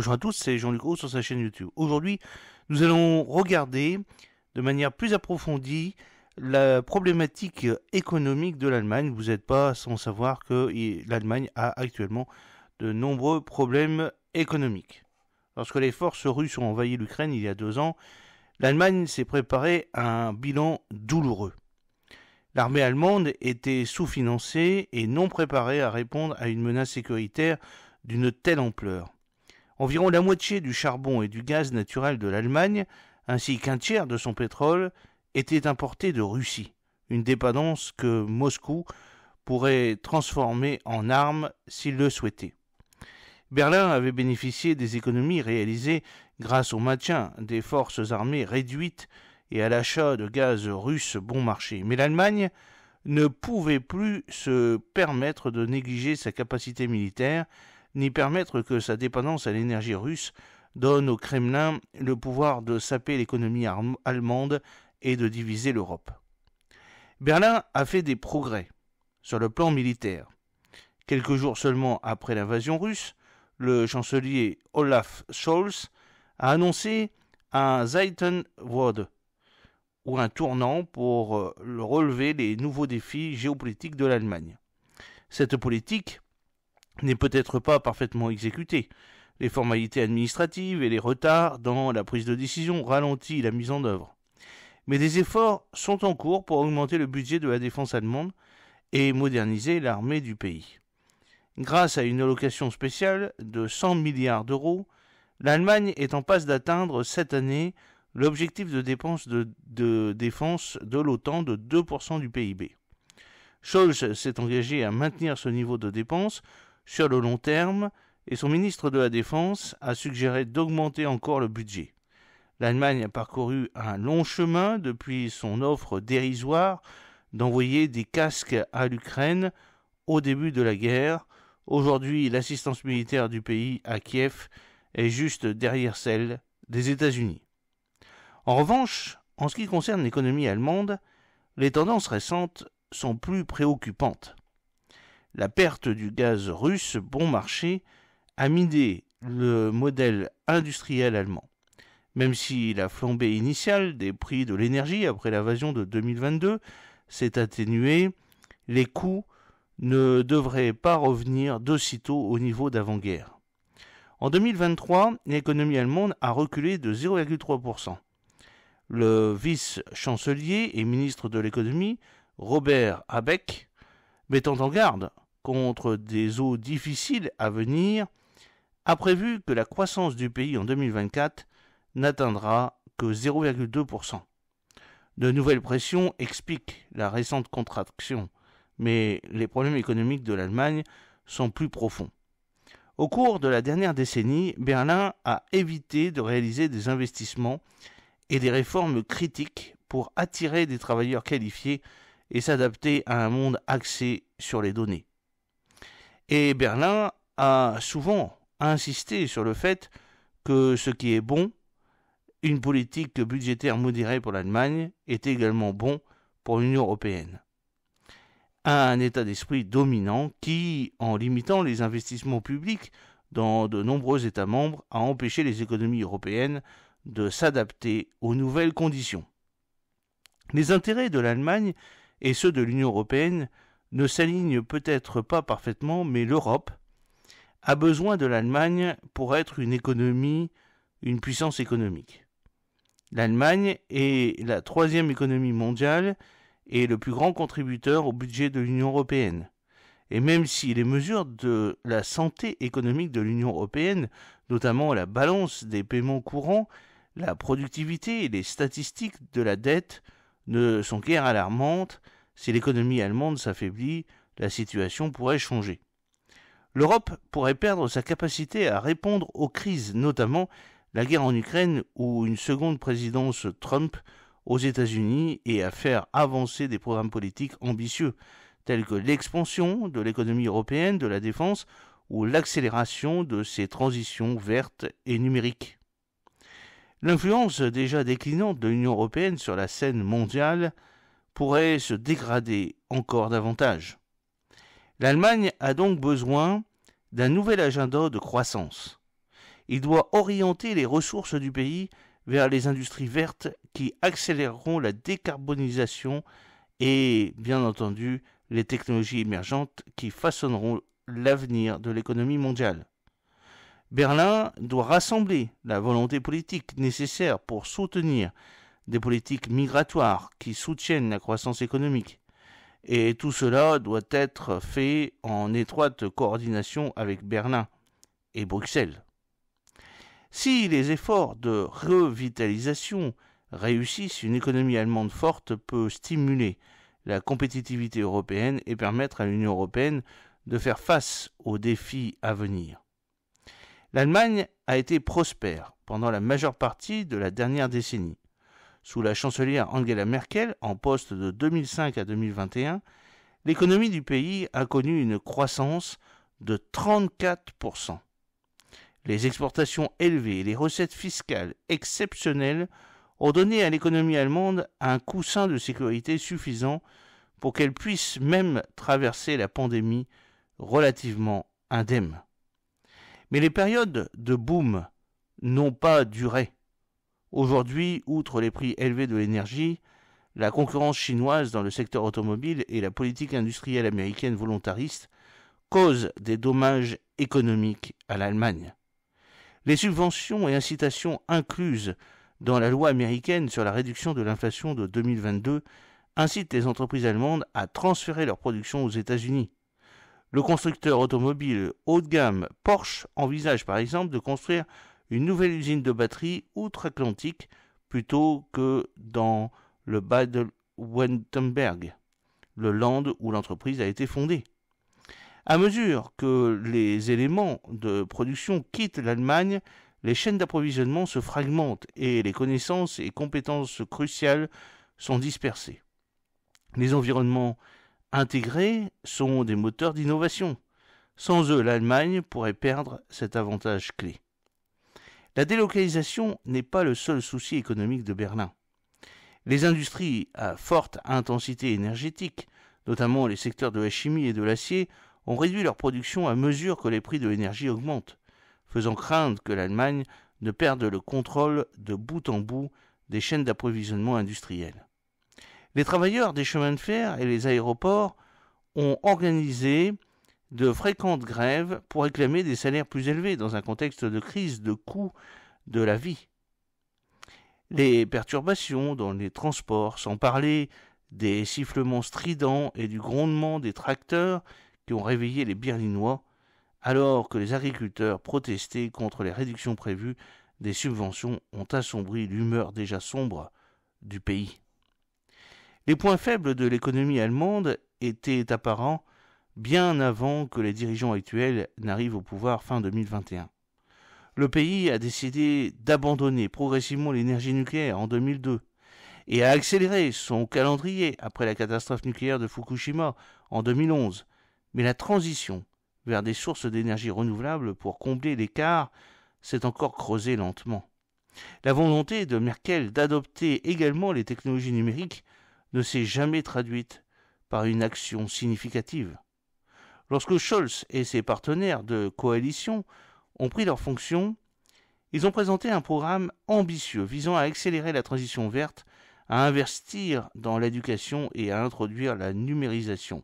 Bonjour à tous, c'est Jean-Luc Roux sur sa chaîne YouTube. Aujourd'hui, nous allons regarder de manière plus approfondie la problématique économique de l'Allemagne. Vous n'êtes pas sans savoir que l'Allemagne a actuellement de nombreux problèmes économiques. Lorsque les forces russes ont envahi l'Ukraine il y a deux ans, l'Allemagne s'est préparée à un bilan douloureux. L'armée allemande était sous-financée et non préparée à répondre à une menace sécuritaire d'une telle ampleur. Environ la moitié du charbon et du gaz naturel de l'Allemagne, ainsi qu'un tiers de son pétrole, étaient importés de Russie, une dépendance que Moscou pourrait transformer en armes s'il le souhaitait. Berlin avait bénéficié des économies réalisées grâce au maintien des forces armées réduites et à l'achat de gaz russe bon marché. Mais l'Allemagne ne pouvait plus se permettre de négliger sa capacité militaire ni permettre que sa dépendance à l'énergie russe donne au Kremlin le pouvoir de saper l'économie allemande et de diviser l'Europe. Berlin a fait des progrès sur le plan militaire. Quelques jours seulement après l'invasion russe, le chancelier Olaf Scholz a annoncé un Zeitenwende, ou un tournant pour euh, relever les nouveaux défis géopolitiques de l'Allemagne. Cette politique n'est peut-être pas parfaitement exécuté. Les formalités administratives et les retards dans la prise de décision ralentissent la mise en œuvre. Mais des efforts sont en cours pour augmenter le budget de la défense allemande et moderniser l'armée du pays. Grâce à une allocation spéciale de 100 milliards d'euros, l'Allemagne est en passe d'atteindre cette année l'objectif de dépense de, défense de l'OTAN de 2% du PIB. Scholz s'est engagé à maintenir ce niveau de dépense, sur le long terme et son ministre de la Défense a suggéré d'augmenter encore le budget. L'Allemagne a parcouru un long chemin depuis son offre dérisoire d'envoyer des casques à l'Ukraine au début de la guerre. Aujourd'hui, l'assistance militaire du pays à Kiev est juste derrière celle des États-Unis. En revanche, en ce qui concerne l'économie allemande, les tendances récentes sont plus préoccupantes. La perte du gaz russe bon marché a miné le modèle industriel allemand. Même si la flambée initiale des prix de l'énergie après l'invasion de 2022 s'est atténuée, les coûts ne devraient pas revenir d'aussitôt au niveau d'avant-guerre. En 2023, l'économie allemande a reculé de 0,3%. Le vice-chancelier et ministre de l'économie, Robert Habeck, mettant en garde contre des eaux difficiles à venir, a prévu que la croissance du pays en 2024 n'atteindra que 0,2%. De nouvelles pressions expliquent la récente contraction, mais les problèmes économiques de l'Allemagne sont plus profonds. Au cours de la dernière décennie, Berlin a évité de réaliser des investissements et des réformes critiques pour attirer des travailleurs qualifiés et s'adapter à un monde axé sur les données. Et Berlin a souvent insisté sur le fait que ce qui est bon, une politique budgétaire modérée pour l'Allemagne, est également bon pour l'Union européenne. Un état d'esprit dominant qui, en limitant les investissements publics dans de nombreux États membres, a empêché les économies européennes de s'adapter aux nouvelles conditions. Les intérêts de l'Allemagne et ceux de l'Union européenne ne s'alignent peut-être pas parfaitement, mais l'Europe a besoin de l'Allemagne pour être une économie, une puissance économique. L'Allemagne est la troisième économie mondiale et le plus grand contributeur au budget de l'Union européenne. Et même si les mesures de la santé économique de l'Union européenne, notamment la balance des paiements courants, la productivité et les statistiques de la dette ne sont guère alarmantes, si l'économie allemande s'affaiblit, la situation pourrait changer. L'Europe pourrait perdre sa capacité à répondre aux crises, notamment la guerre en Ukraine ou une seconde présidence Trump aux États-Unis, et à faire avancer des programmes politiques ambitieux, tels que l'expansion de l'économie européenne, de la défense ou l'accélération de ces transitions vertes et numériques. L'influence déjà déclinante de l'Union européenne sur la scène mondiale pourrait se dégrader encore davantage. L'Allemagne a donc besoin d'un nouvel agenda de croissance. Il doit orienter les ressources du pays vers les industries vertes qui accéléreront la décarbonisation et, bien entendu, les technologies émergentes qui façonneront l'avenir de l'économie mondiale. Berlin doit rassembler la volonté politique nécessaire pour soutenir des politiques migratoires qui soutiennent la croissance économique. Et tout cela doit être fait en étroite coordination avec Berlin et Bruxelles. Si les efforts de revitalisation réussissent, une économie allemande forte peut stimuler la compétitivité européenne et permettre à l'Union européenne de faire face aux défis à venir. L'Allemagne a été prospère pendant la majeure partie de la dernière décennie sous la chancelière Angela Merkel, en poste de 2005 à 2021, l'économie du pays a connu une croissance de 34%. Les exportations élevées et les recettes fiscales exceptionnelles ont donné à l'économie allemande un coussin de sécurité suffisant pour qu'elle puisse même traverser la pandémie relativement indemne. Mais les périodes de boom n'ont pas duré. Aujourd'hui, outre les prix élevés de l'énergie, la concurrence chinoise dans le secteur automobile et la politique industrielle américaine volontariste causent des dommages économiques à l'Allemagne. Les subventions et incitations incluses dans la loi américaine sur la réduction de l'inflation de 2022 incitent les entreprises allemandes à transférer leur production aux États-Unis. Le constructeur automobile haut de gamme Porsche envisage par exemple de construire une nouvelle usine de batterie outre-Atlantique plutôt que dans le Bad de le land où l'entreprise a été fondée. À mesure que les éléments de production quittent l'Allemagne, les chaînes d'approvisionnement se fragmentent et les connaissances et compétences cruciales sont dispersées. Les environnements intégrés sont des moteurs d'innovation. Sans eux, l'Allemagne pourrait perdre cet avantage clé. La délocalisation n'est pas le seul souci économique de Berlin. Les industries à forte intensité énergétique, notamment les secteurs de la chimie et de l'acier, ont réduit leur production à mesure que les prix de l'énergie augmentent, faisant craindre que l'Allemagne ne perde le contrôle de bout en bout des chaînes d'approvisionnement industrielles. Les travailleurs des chemins de fer et les aéroports ont organisé de fréquentes grèves pour réclamer des salaires plus élevés dans un contexte de crise de coût de la vie. Les perturbations dans les transports, sans parler des sifflements stridents et du grondement des tracteurs qui ont réveillé les Berlinois, alors que les agriculteurs protestaient contre les réductions prévues des subventions ont assombri l'humeur déjà sombre du pays. Les points faibles de l'économie allemande étaient apparents bien avant que les dirigeants actuels n'arrivent au pouvoir fin 2021. Le pays a décidé d'abandonner progressivement l'énergie nucléaire en 2002 et a accéléré son calendrier après la catastrophe nucléaire de Fukushima en 2011. Mais la transition vers des sources d'énergie renouvelables pour combler l'écart s'est encore creusée lentement. La volonté de Merkel d'adopter également les technologies numériques ne s'est jamais traduite par une action significative. Lorsque Scholz et ses partenaires de coalition ont pris leurs fonctions, ils ont présenté un programme ambitieux visant à accélérer la transition verte, à investir dans l'éducation et à introduire la numérisation.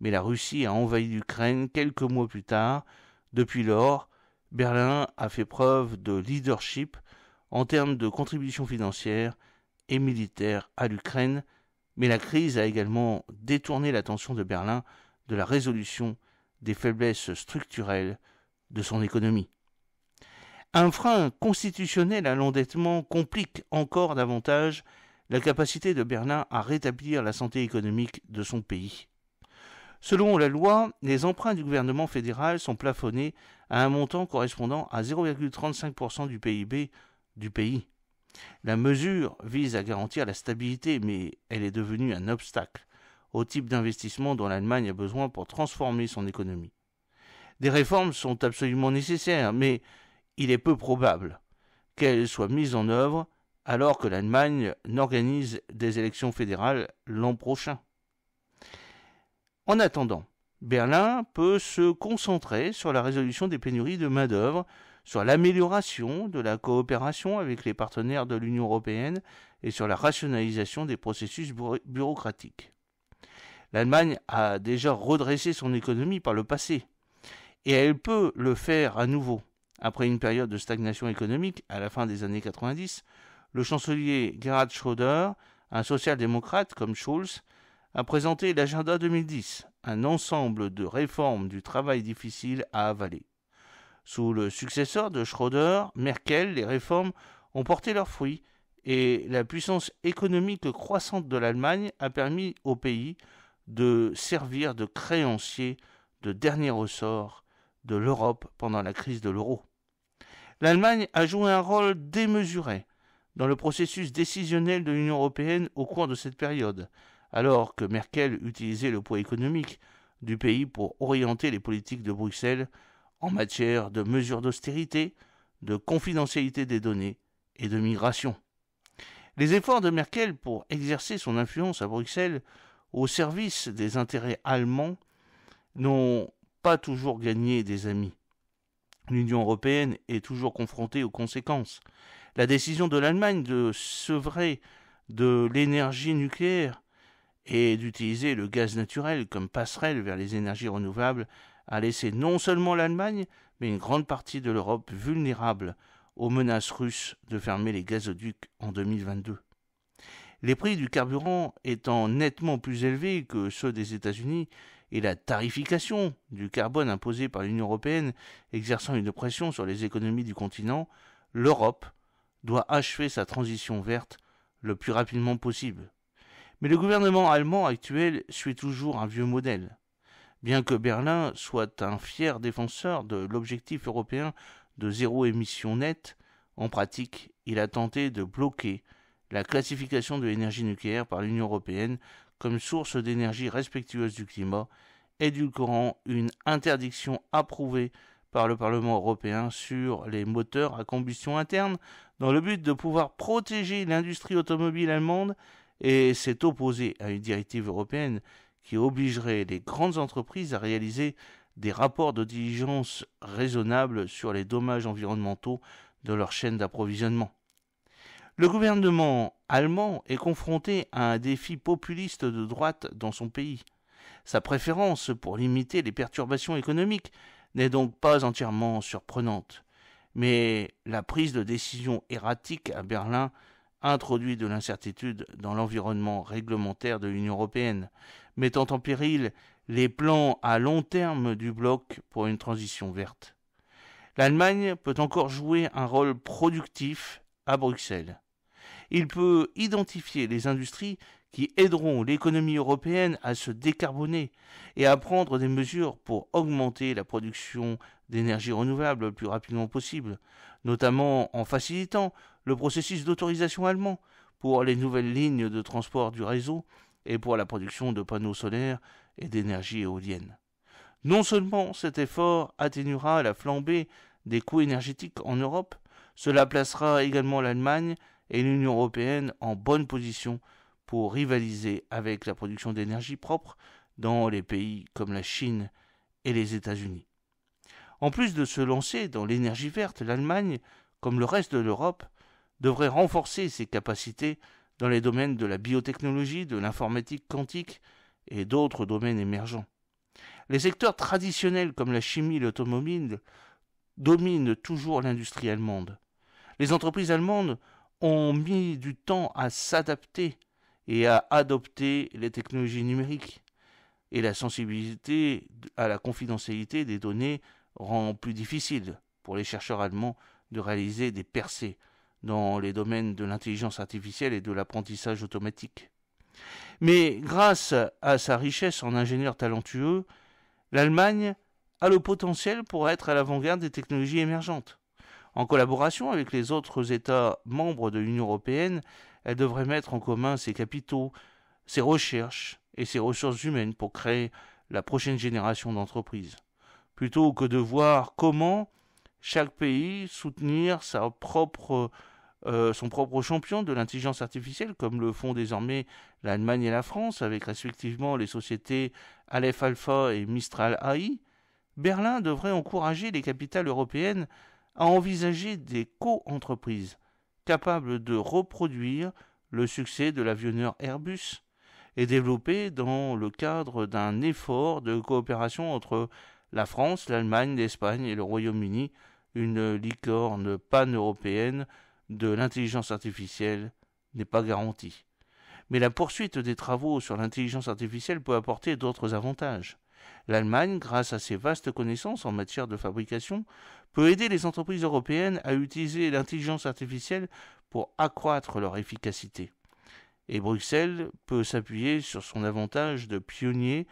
Mais la Russie a envahi l'Ukraine quelques mois plus tard. Depuis lors, Berlin a fait preuve de leadership en termes de contributions financières et militaires à l'Ukraine, mais la crise a également détourné l'attention de Berlin de la résolution des faiblesses structurelles de son économie. Un frein constitutionnel à l'endettement complique encore davantage la capacité de Berlin à rétablir la santé économique de son pays. Selon la loi, les emprunts du gouvernement fédéral sont plafonnés à un montant correspondant à 0,35% du PIB du pays. La mesure vise à garantir la stabilité, mais elle est devenue un obstacle au type d'investissement dont l'Allemagne a besoin pour transformer son économie. Des réformes sont absolument nécessaires, mais il est peu probable qu'elles soient mises en œuvre alors que l'Allemagne n'organise des élections fédérales l'an prochain. En attendant, Berlin peut se concentrer sur la résolution des pénuries de main-d'œuvre, sur l'amélioration de la coopération avec les partenaires de l'Union européenne et sur la rationalisation des processus bureaucratiques. L'Allemagne a déjà redressé son économie par le passé, et elle peut le faire à nouveau. Après une période de stagnation économique à la fin des années 90, le chancelier Gerhard Schröder, un social-démocrate comme Schulz, a présenté l'agenda 2010, un ensemble de réformes du travail difficile à avaler. Sous le successeur de Schröder, Merkel, les réformes ont porté leurs fruits et la puissance économique croissante de l'Allemagne a permis au pays de servir de créancier de dernier ressort de l'Europe pendant la crise de l'euro. L'Allemagne a joué un rôle démesuré dans le processus décisionnel de l'Union européenne au cours de cette période, alors que Merkel utilisait le poids économique du pays pour orienter les politiques de Bruxelles en matière de mesures d'austérité, de confidentialité des données et de migration. Les efforts de Merkel pour exercer son influence à Bruxelles au service des intérêts allemands n'ont pas toujours gagné des amis. L'Union européenne est toujours confrontée aux conséquences. La décision de l'Allemagne de sevrer de l'énergie nucléaire et d'utiliser le gaz naturel comme passerelle vers les énergies renouvelables a laissé non seulement l'Allemagne, mais une grande partie de l'Europe vulnérable aux menaces russes de fermer les gazoducs en 2022. Les prix du carburant étant nettement plus élevés que ceux des États-Unis et la tarification du carbone imposée par l'Union européenne exerçant une pression sur les économies du continent, l'Europe doit achever sa transition verte le plus rapidement possible. Mais le gouvernement allemand actuel suit toujours un vieux modèle. Bien que Berlin soit un fier défenseur de l'objectif européen de zéro émission nette, en pratique, il a tenté de bloquer la classification de l'énergie nucléaire par l'Union européenne comme source d'énergie respectueuse du climat, édulcorant une interdiction approuvée par le Parlement européen sur les moteurs à combustion interne dans le but de pouvoir protéger l'industrie automobile allemande et s'est opposée à une directive européenne qui obligerait les grandes entreprises à réaliser des rapports de diligence raisonnables sur les dommages environnementaux de leur chaîne d'approvisionnement. Le gouvernement allemand est confronté à un défi populiste de droite dans son pays. Sa préférence pour limiter les perturbations économiques n'est donc pas entièrement surprenante. Mais la prise de décision erratique à Berlin introduit de l'incertitude dans l'environnement réglementaire de l'Union européenne, mettant en péril les plans à long terme du bloc pour une transition verte. L'Allemagne peut encore jouer un rôle productif à Bruxelles. Il peut identifier les industries qui aideront l'économie européenne à se décarboner et à prendre des mesures pour augmenter la production d'énergie renouvelable le plus rapidement possible, notamment en facilitant le processus d'autorisation allemand pour les nouvelles lignes de transport du réseau et pour la production de panneaux solaires et d'énergie éolienne. Non seulement cet effort atténuera la flambée des coûts énergétiques en Europe, cela placera également l'Allemagne et l'Union européenne en bonne position pour rivaliser avec la production d'énergie propre dans les pays comme la Chine et les États-Unis. En plus de se lancer dans l'énergie verte, l'Allemagne, comme le reste de l'Europe, devrait renforcer ses capacités dans les domaines de la biotechnologie, de l'informatique quantique et d'autres domaines émergents. Les secteurs traditionnels comme la chimie et l'automobile dominent toujours l'industrie allemande. Les entreprises allemandes ont mis du temps à s'adapter et à adopter les technologies numériques. Et la sensibilité à la confidentialité des données rend plus difficile pour les chercheurs allemands de réaliser des percées dans les domaines de l'intelligence artificielle et de l'apprentissage automatique. Mais grâce à sa richesse en ingénieurs talentueux, l'Allemagne a le potentiel pour être à l'avant-garde des technologies émergentes. En collaboration avec les autres États membres de l'Union européenne, elle devrait mettre en commun ses capitaux, ses recherches et ses ressources humaines pour créer la prochaine génération d'entreprises, plutôt que de voir comment chaque pays soutenir sa propre, euh, son propre champion de l'intelligence artificielle, comme le font désormais l'Allemagne et la France, avec respectivement les sociétés Aleph Alpha et Mistral AI, Berlin devrait encourager les capitales européennes à envisager des co-entreprises capables de reproduire le succès de l'avionneur Airbus et développer, dans le cadre d'un effort de coopération entre la France, l'Allemagne, l'Espagne et le Royaume-Uni, une licorne pan-européenne de l'intelligence artificielle n'est pas garantie. Mais la poursuite des travaux sur l'intelligence artificielle peut apporter d'autres avantages. L'Allemagne, grâce à ses vastes connaissances en matière de fabrication, peut aider les entreprises européennes à utiliser l'intelligence artificielle pour accroître leur efficacité. Et Bruxelles peut s'appuyer sur son avantage de pionnier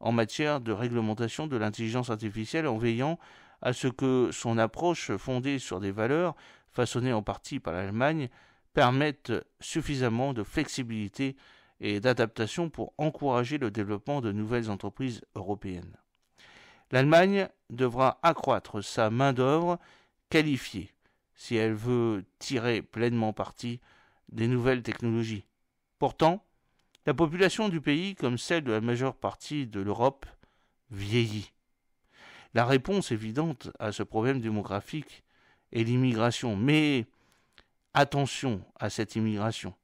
en matière de réglementation de l'intelligence artificielle en veillant à ce que son approche fondée sur des valeurs façonnées en partie par l'Allemagne permette suffisamment de flexibilité et d'adaptation pour encourager le développement de nouvelles entreprises européennes. L'Allemagne devra accroître sa main-d'œuvre qualifiée si elle veut tirer pleinement parti des nouvelles technologies. Pourtant, la population du pays, comme celle de la majeure partie de l'Europe, vieillit. La réponse évidente à ce problème démographique est l'immigration, mais attention à cette immigration.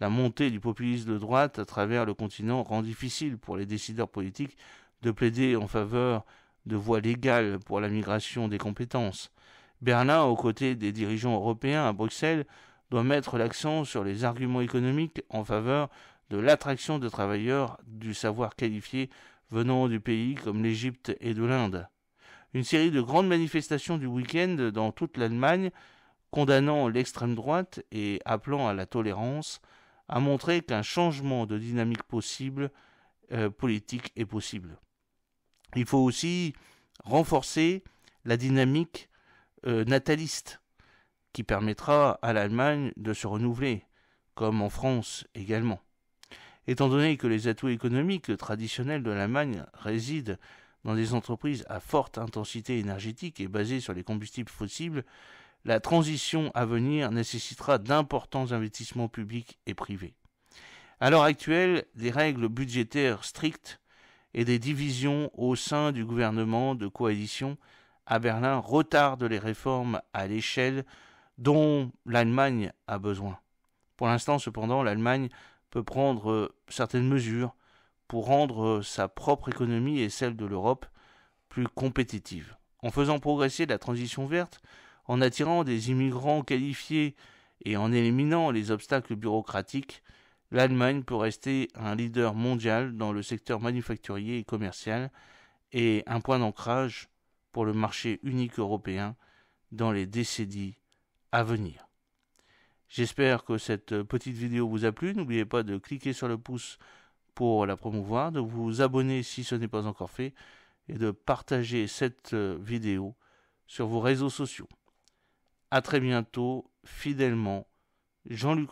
La montée du populisme de droite à travers le continent rend difficile pour les décideurs politiques de plaider en faveur de voies légales pour la migration des compétences. Berlin, aux côtés des dirigeants européens à Bruxelles, doit mettre l'accent sur les arguments économiques en faveur de l'attraction de travailleurs du savoir qualifié venant du pays comme l'Égypte et de l'Inde. Une série de grandes manifestations du week-end dans toute l'Allemagne condamnant l'extrême droite et appelant à la tolérance a montré qu'un changement de dynamique possible, euh, politique est possible. Il faut aussi renforcer la dynamique euh, nataliste qui permettra à l'Allemagne de se renouveler, comme en France également. Étant donné que les atouts économiques traditionnels de l'Allemagne résident dans des entreprises à forte intensité énergétique et basées sur les combustibles fossiles, la transition à venir nécessitera d'importants investissements publics et privés. À l'heure actuelle, des règles budgétaires strictes et des divisions au sein du gouvernement de coalition à Berlin retardent les réformes à l'échelle dont l'Allemagne a besoin. Pour l'instant, cependant, l'Allemagne peut prendre certaines mesures pour rendre sa propre économie et celle de l'Europe plus compétitive. En faisant progresser la transition verte, en attirant des immigrants qualifiés et en éliminant les obstacles bureaucratiques, l'Allemagne peut rester un leader mondial dans le secteur manufacturier et commercial et un point d'ancrage pour le marché unique européen dans les décennies à venir. J'espère que cette petite vidéo vous a plu. N'oubliez pas de cliquer sur le pouce pour la promouvoir, de vous abonner si ce n'est pas encore fait et de partager cette vidéo sur vos réseaux sociaux. À très bientôt, fidèlement, Jean-Luc